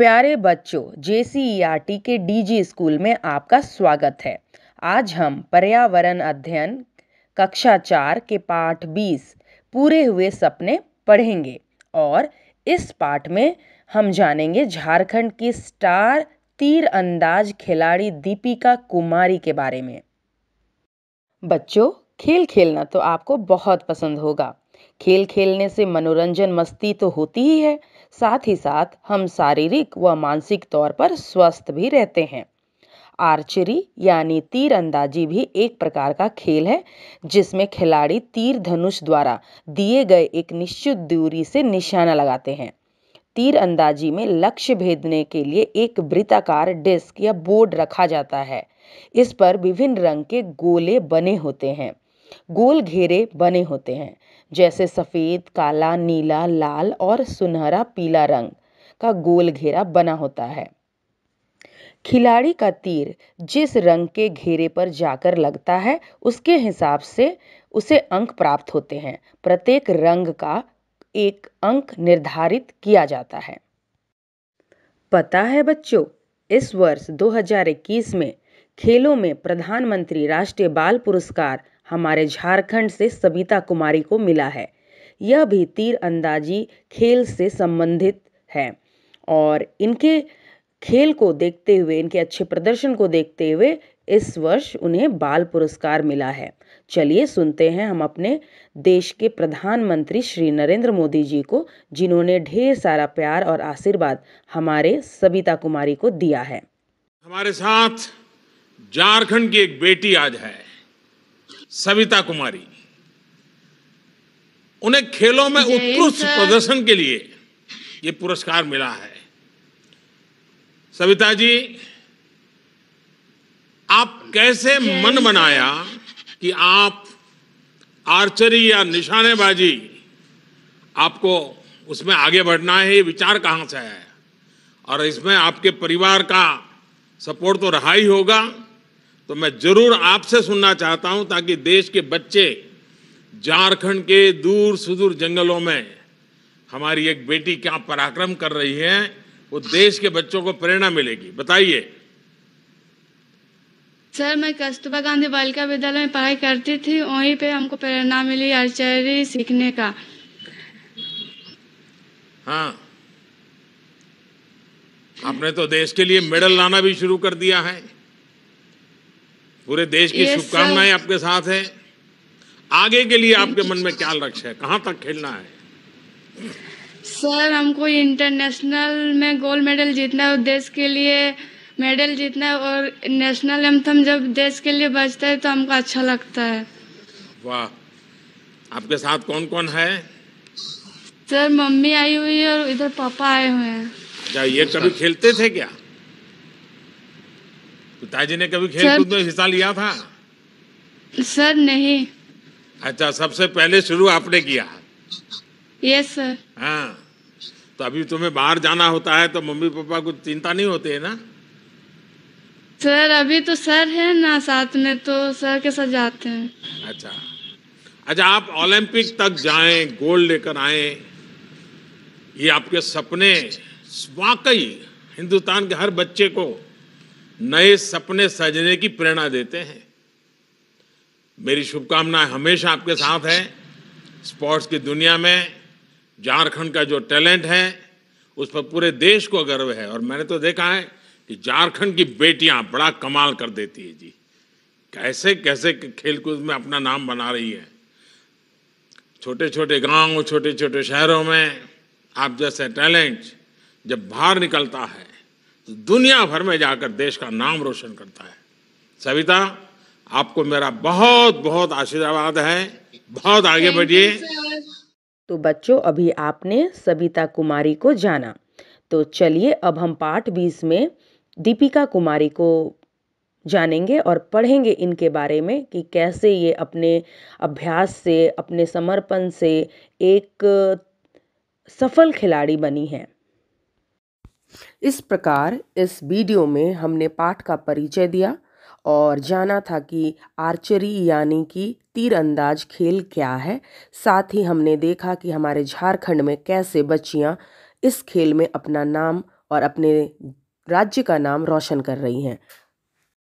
प्यारे बच्चों J C e के डीजी स्कूल में आपका स्वागत है आज हम पर्यावरण अध्ययन कक्षा चार के पाठ बीस पूरे हुए सपने पढ़ेंगे और इस पाठ में हम जानेंगे झारखंड की स्टार तीर अंदाज खिलाड़ी दीपिका कुमारी के बारे में बच्चों खेल खेलना तो आपको बहुत पसंद होगा खेल खेलने से मनोरंजन मस्ती तो होती ही है साथ ही साथ हम शारीरिक व मानसिक तौर पर स्वस्थ भी रहते हैं आर्चरी यानी तीर अंदाजी भी एक प्रकार का खेल है जिसमें खिलाड़ी तीर धनुष द्वारा दिए गए एक निश्चित दूरी से निशाना लगाते हैं तीर अंदाजी में लक्ष्य भेदने के लिए एक वृत्ताकार डिस्क या बोर्ड रखा जाता है इस पर विभिन्न रंग के गोले बने होते हैं गोल घेरे बने होते हैं जैसे सफेद काला नीला लाल और सुनहरा पीला रंग का गोल घेरा बना होता है खिलाड़ी का तीर जिस रंग के घेरे पर जाकर लगता है उसके हिसाब से उसे अंक प्राप्त होते हैं प्रत्येक रंग का एक अंक निर्धारित किया जाता है पता है बच्चों इस वर्ष 2021 में खेलों में प्रधानमंत्री राष्ट्रीय बाल पुरस्कार हमारे झारखंड से सबिता कुमारी को मिला है यह भी तीर अंदाजी खेल से संबंधित है और इनके खेल को देखते हुए इनके अच्छे प्रदर्शन को देखते हुए इस वर्ष उन्हें बाल पुरस्कार मिला है चलिए सुनते हैं हम अपने देश के प्रधानमंत्री श्री नरेंद्र मोदी जी को जिन्होंने ढेर सारा प्यार और आशीर्वाद हमारे सबिता कुमारी को दिया है हमारे साथ झारखंड की एक बेटी आज है सविता कुमारी उन्हें खेलों में उत्कृष्ट प्रदर्शन के लिए ये पुरस्कार मिला है सविता जी आप कैसे मन बनाया कि आप आर्चरी या निशानेबाजी आपको उसमें आगे बढ़ना है ये विचार कहां से आया और इसमें आपके परिवार का सपोर्ट तो रहा ही होगा तो मैं जरूर आपसे सुनना चाहता हूं ताकि देश के बच्चे झारखंड के दूर सुदूर जंगलों में हमारी एक बेटी क्या पराक्रम कर रही है वो देश के बच्चों को प्रेरणा मिलेगी बताइए सर मैं कस्तूरबा गांधी बालिका विद्यालय में पढ़ाई करती थी वहीं पे हमको प्रेरणा मिली आर्चरी सीखने का हाँ आपने तो देश के लिए मेडल लाना भी शुरू कर दिया है पूरे देश की शुभकामनाएं आपके साथ है आगे के लिए आपके मन में क्या लक्ष्य है कहाँ तक खेलना है सर हमको इंटरनेशनल में गोल्ड मेडल जीतना है देश के लिए मेडल जीतना है और नेशनल एंथम जब देश के लिए बजता है तो हमको अच्छा लगता है वाह आपके साथ कौन कौन है सर मम्मी आई हुई है और इधर पापा आए हुए हैं अच्छा, ये कभी खेलते थे क्या पिताजी ने कभी खेल कूद में हिस्सा लिया था सर नहीं अच्छा सबसे पहले शुरू आपने किया यस सर हाँ तो अभी तुम्हें बाहर जाना होता है तो मम्मी पापा को चिंता नहीं होते है ना सर अभी तो सर है ना साथ में तो सर के साथ जाते हैं अच्छा अच्छा आप ओलंपिक तक जाएं गोल्ड लेकर आए ये आपके सपने वाकई हिंदुस्तान के हर बच्चे को नए सपने सजने की प्रेरणा देते हैं मेरी शुभकामनाएं हमेशा आपके साथ हैं स्पोर्ट्स की दुनिया में झारखंड का जो टैलेंट है उस पर पूरे देश को गर्व है और मैंने तो देखा है कि झारखंड की बेटियां बड़ा कमाल कर देती है जी कैसे कैसे खेलकूद में अपना नाम बना रही है छोटे छोटे गांव छोटे छोटे शहरों में आप जैसे टैलेंट जब बाहर निकलता है तो दुनिया भर में जाकर देश का नाम रोशन करता है सविता आपको मेरा बहुत बहुत आशीर्वाद है बहुत आगे बढ़िए तो बच्चों अभी आपने सविता कुमारी को जाना तो चलिए अब हम पाठ बीस में दीपिका कुमारी को जानेंगे और पढ़ेंगे इनके बारे में कि कैसे ये अपने अभ्यास से अपने समर्पण से एक सफल खिलाड़ी बनी है इस प्रकार इस वीडियो में हमने पाठ का परिचय दिया और जाना था कि आर्चरी यानी कि तीरंदाज खेल क्या है साथ ही हमने देखा कि हमारे झारखंड में कैसे बच्चियां इस खेल में अपना नाम और अपने राज्य का नाम रोशन कर रही हैं